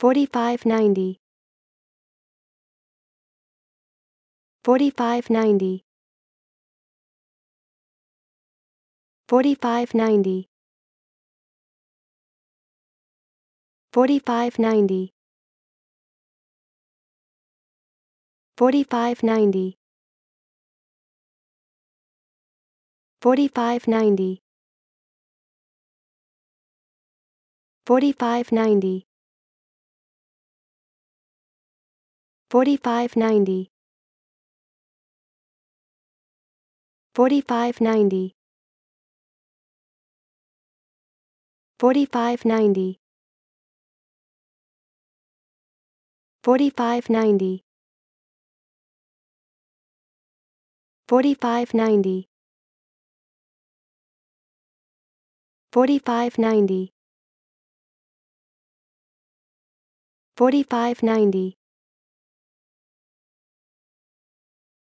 4590 4590 4590 4590 4590 4590 4590 4590 4590 4590 4590 4590 4590 4590